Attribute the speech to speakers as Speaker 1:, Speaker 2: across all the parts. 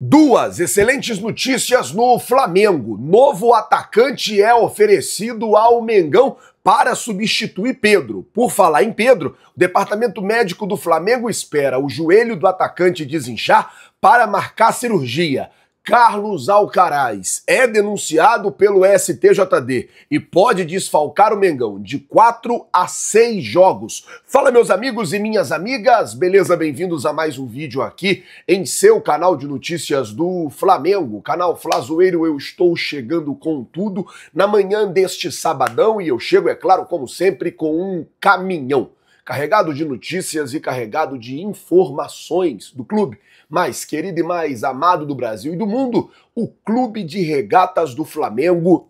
Speaker 1: Duas excelentes notícias no Flamengo. Novo atacante é oferecido ao Mengão para substituir Pedro. Por falar em Pedro, o departamento médico do Flamengo espera o joelho do atacante desinchar para marcar cirurgia. Carlos Alcaraz é denunciado pelo STJD e pode desfalcar o Mengão de 4 a 6 jogos. Fala, meus amigos e minhas amigas, beleza? Bem-vindos a mais um vídeo aqui em seu canal de notícias do Flamengo, canal Flazoeiro. Eu estou chegando com tudo na manhã deste sabadão e eu chego, é claro, como sempre, com um caminhão carregado de notícias e carregado de informações do clube mais querido e mais amado do Brasil e do mundo, o Clube de Regatas do Flamengo.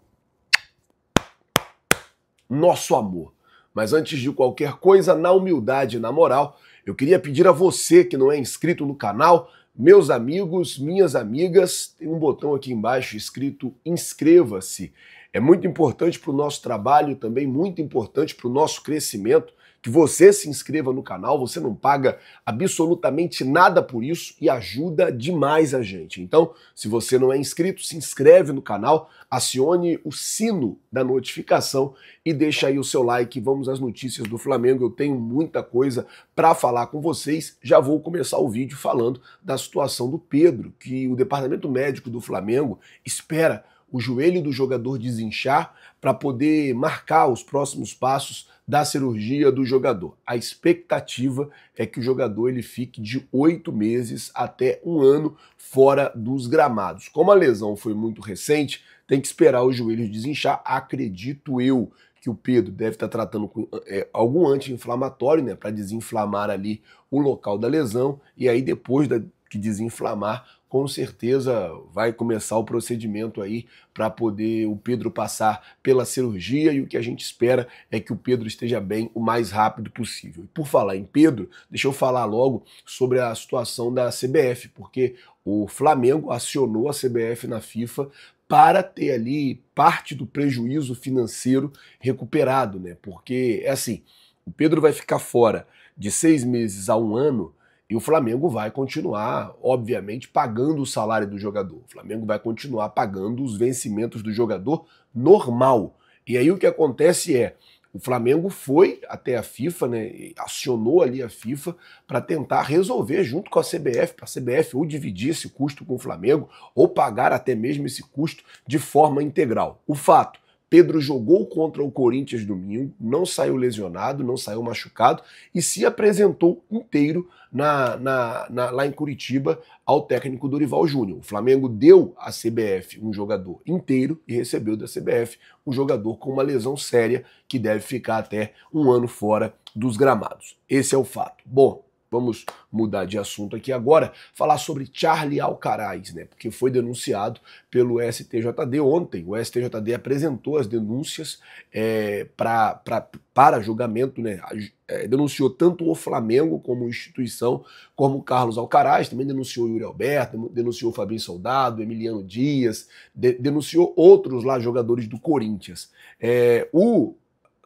Speaker 1: Nosso amor. Mas antes de qualquer coisa, na humildade e na moral, eu queria pedir a você que não é inscrito no canal, meus amigos, minhas amigas, tem um botão aqui embaixo escrito inscreva-se. É muito importante para o nosso trabalho, também muito importante para o nosso crescimento que você se inscreva no canal, você não paga absolutamente nada por isso e ajuda demais a gente. Então, se você não é inscrito, se inscreve no canal, acione o sino da notificação e deixa aí o seu like. Vamos às notícias do Flamengo. Eu tenho muita coisa para falar com vocês. Já vou começar o vídeo falando da situação do Pedro, que o departamento médico do Flamengo espera o joelho do jogador desinchar para poder marcar os próximos passos da cirurgia do jogador. A expectativa é que o jogador ele fique de oito meses até um ano fora dos gramados. Como a lesão foi muito recente, tem que esperar o joelho desinchar, acredito eu que o Pedro deve estar tá tratando com é, algum anti-inflamatório, né, para desinflamar ali o local da lesão e aí depois da, que desinflamar com certeza vai começar o procedimento aí para poder o Pedro passar pela cirurgia e o que a gente espera é que o Pedro esteja bem o mais rápido possível. E por falar em Pedro, deixa eu falar logo sobre a situação da CBF, porque o Flamengo acionou a CBF na FIFA para ter ali parte do prejuízo financeiro recuperado, né? Porque é assim, o Pedro vai ficar fora de seis meses a um ano e o Flamengo vai continuar, obviamente, pagando o salário do jogador. O Flamengo vai continuar pagando os vencimentos do jogador normal. E aí o que acontece é, o Flamengo foi até a FIFA, né, acionou ali a FIFA para tentar resolver junto com a CBF, para a CBF ou dividir esse custo com o Flamengo ou pagar até mesmo esse custo de forma integral. O fato Pedro jogou contra o Corinthians domingo, não saiu lesionado, não saiu machucado e se apresentou inteiro na, na, na, lá em Curitiba ao técnico Dorival Júnior. O Flamengo deu à CBF um jogador inteiro e recebeu da CBF um jogador com uma lesão séria que deve ficar até um ano fora dos gramados. Esse é o fato. Bom, Vamos mudar de assunto aqui agora, falar sobre Charlie Alcaraz, né? Porque foi denunciado pelo STJD ontem. O STJD apresentou as denúncias é, pra, pra, para julgamento, né? É, denunciou tanto o Flamengo como instituição, como Carlos Alcaraz, também denunciou Yuri Alberto, denunciou Fabinho Soldado, Emiliano Dias, de, denunciou outros lá jogadores do Corinthians. É, o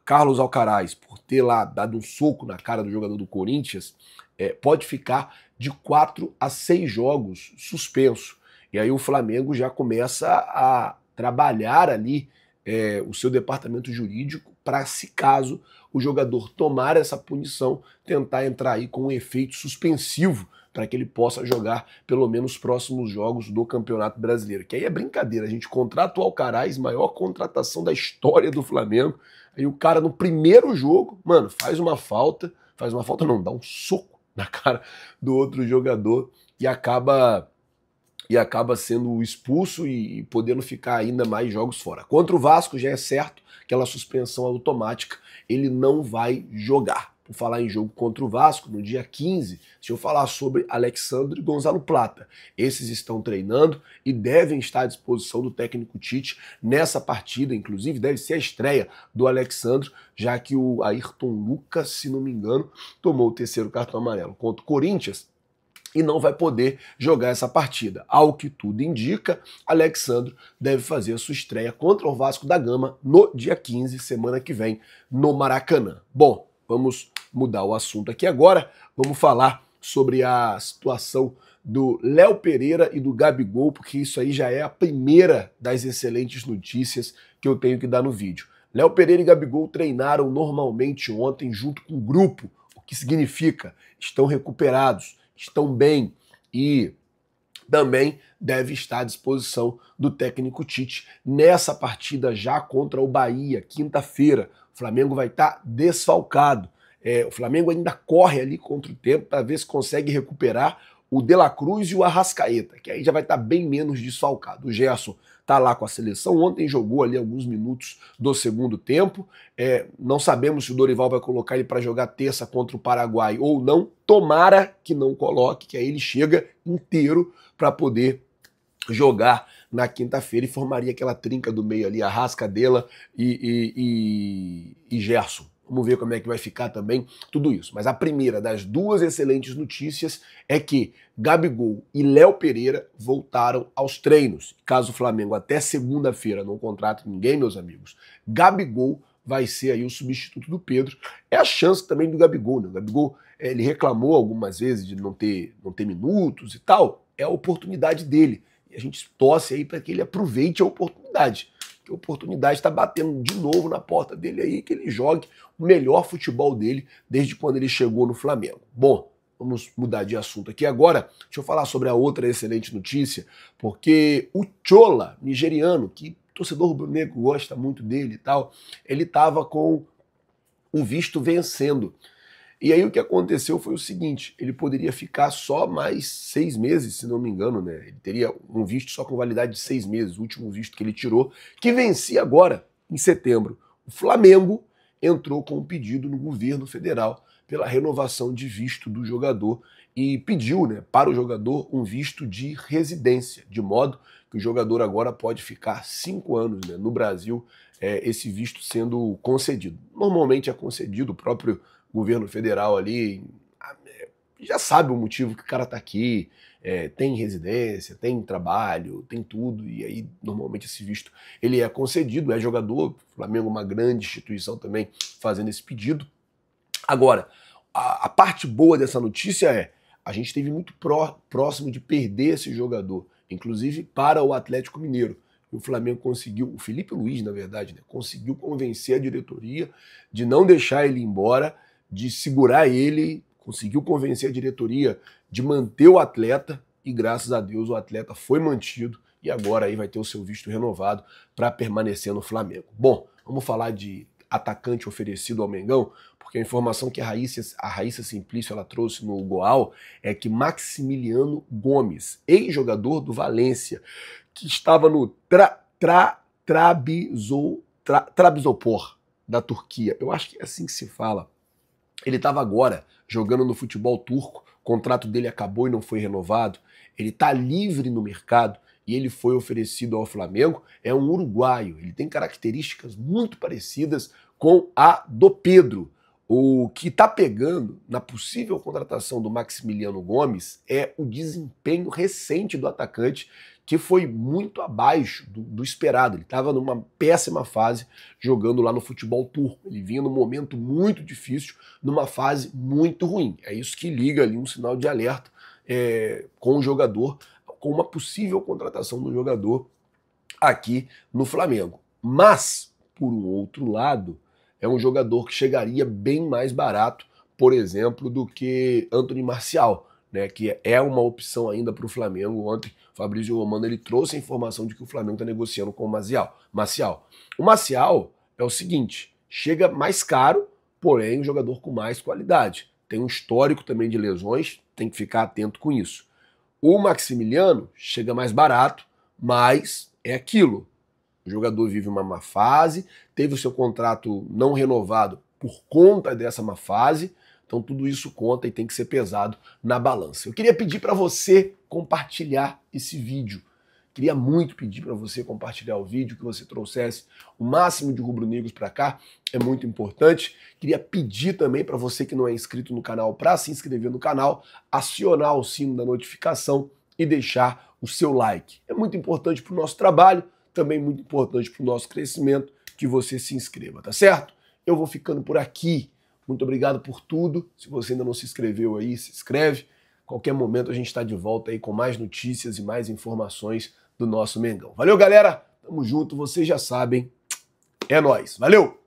Speaker 1: Carlos Alcaraz, por ter lá dado um soco na cara do jogador do Corinthians, é, pode ficar de quatro a seis jogos suspenso. E aí o Flamengo já começa a trabalhar ali é, o seu departamento jurídico para, se caso o jogador tomar essa punição, tentar entrar aí com um efeito suspensivo para que ele possa jogar pelo menos os próximos jogos do Campeonato Brasileiro. Que aí é brincadeira, a gente contrata o Alcaraz, maior contratação da história do Flamengo. Aí o cara no primeiro jogo, mano, faz uma falta, faz uma falta não, dá um soco na cara do outro jogador e acaba e acaba sendo expulso e podendo ficar ainda mais jogos fora. Contra o Vasco já é certo aquela suspensão automática, ele não vai jogar por falar em jogo contra o Vasco, no dia 15, se eu falar sobre Alexandre e Gonzalo Plata. Esses estão treinando e devem estar à disposição do técnico Tite nessa partida, inclusive deve ser a estreia do Alexandre, já que o Ayrton Lucas, se não me engano, tomou o terceiro cartão amarelo contra o Corinthians e não vai poder jogar essa partida. Ao que tudo indica, Alexandre deve fazer a sua estreia contra o Vasco da Gama no dia 15, semana que vem, no Maracanã. Bom, vamos mudar o assunto aqui agora. Vamos falar sobre a situação do Léo Pereira e do Gabigol, porque isso aí já é a primeira das excelentes notícias que eu tenho que dar no vídeo. Léo Pereira e Gabigol treinaram normalmente ontem junto com o grupo, o que significa estão recuperados, estão bem e também deve estar à disposição do técnico Tite nessa partida já contra o Bahia, quinta-feira, o Flamengo vai estar tá desfalcado. É, o Flamengo ainda corre ali contra o tempo para ver se consegue recuperar o De La Cruz e o Arrascaeta, que aí já vai estar tá bem menos desfalcado. O Gerson está lá com a seleção, ontem jogou ali alguns minutos do segundo tempo. É, não sabemos se o Dorival vai colocar ele para jogar terça contra o Paraguai ou não. Tomara que não coloque, que aí ele chega inteiro para poder jogar na quinta-feira e formaria aquela trinca do meio ali, a rasca dela e, e, e, e Gerson. Vamos ver como é que vai ficar também tudo isso. Mas a primeira das duas excelentes notícias é que Gabigol e Léo Pereira voltaram aos treinos. Caso o Flamengo até segunda-feira não contrate ninguém, meus amigos, Gabigol vai ser aí o substituto do Pedro. É a chance também do Gabigol, né? O Gabigol eh, ele reclamou algumas vezes de não ter, não ter minutos e tal. É a oportunidade dele a gente torce aí para que ele aproveite a oportunidade. Que a oportunidade está batendo de novo na porta dele aí, que ele jogue o melhor futebol dele desde quando ele chegou no Flamengo. Bom, vamos mudar de assunto aqui agora. Deixa eu falar sobre a outra excelente notícia, porque o Chola, nigeriano, que torcedor rubro-negro gosta muito dele e tal, ele estava com o visto vencendo. E aí o que aconteceu foi o seguinte: ele poderia ficar só mais seis meses, se não me engano, né? Ele teria um visto só com validade de seis meses, o último visto que ele tirou, que vencia agora, em setembro. O Flamengo entrou com um pedido no governo federal pela renovação de visto do jogador e pediu né, para o jogador um visto de residência, de modo que o jogador agora pode ficar cinco anos né, no Brasil, é, esse visto sendo concedido. Normalmente é concedido, o próprio governo federal ali já sabe o motivo que o cara está aqui, é, tem residência, tem trabalho, tem tudo, e aí normalmente esse visto ele é concedido, é jogador, o Flamengo é uma grande instituição também fazendo esse pedido. Agora, a, a parte boa dessa notícia é, a gente esteve muito pró, próximo de perder esse jogador, inclusive para o Atlético Mineiro. o Flamengo conseguiu, o Felipe Luiz, na verdade, né, conseguiu convencer a diretoria de não deixar ele embora, de segurar ele, conseguiu convencer a diretoria de manter o atleta e graças a Deus o atleta foi mantido e agora aí vai ter o seu visto renovado para permanecer no Flamengo. Bom, vamos falar de atacante oferecido ao Mengão, porque a informação que a Raíssa, a Raíssa Simplício ela trouxe no Goal é que Maximiliano Gomes, ex-jogador do Valência, que estava no tra, tra, trabizo, tra, Trabzopor da Turquia, eu acho que é assim que se fala, ele estava agora jogando no futebol turco, o contrato dele acabou e não foi renovado. Ele está livre no mercado e ele foi oferecido ao Flamengo. É um uruguaio, ele tem características muito parecidas com a do Pedro. O que está pegando na possível contratação do Maximiliano Gomes é o desempenho recente do atacante, que foi muito abaixo do, do esperado. Ele estava numa péssima fase jogando lá no futebol turco. Ele vinha num momento muito difícil, numa fase muito ruim. É isso que liga ali um sinal de alerta é, com o jogador, com uma possível contratação do jogador aqui no Flamengo. Mas, por um outro lado, é um jogador que chegaria bem mais barato, por exemplo, do que Anthony Marcial né, que é uma opção ainda para o Flamengo. Ontem, Fabrício Romano ele trouxe a informação de que o Flamengo está negociando com o Maciel. O Maciel é o seguinte: chega mais caro, porém um jogador com mais qualidade. Tem um histórico também de lesões, tem que ficar atento com isso. O Maximiliano chega mais barato, mas é aquilo. O jogador vive uma má fase, teve o seu contrato não renovado por conta dessa má fase, então tudo isso conta e tem que ser pesado na balança. Eu queria pedir para você compartilhar esse vídeo. Queria muito pedir para você compartilhar o vídeo, que você trouxesse o máximo de rubro-negros para cá, é muito importante. Queria pedir também para você que não é inscrito no canal para se inscrever no canal, acionar o sino da notificação e deixar o seu like. É muito importante para o nosso trabalho, também muito importante para o nosso crescimento que você se inscreva, tá certo? Eu vou ficando por aqui. Muito obrigado por tudo. Se você ainda não se inscreveu aí, se inscreve. Qualquer momento a gente está de volta aí com mais notícias e mais informações do nosso Mengão. Valeu, galera. Tamo junto, vocês já sabem. É nós. Valeu.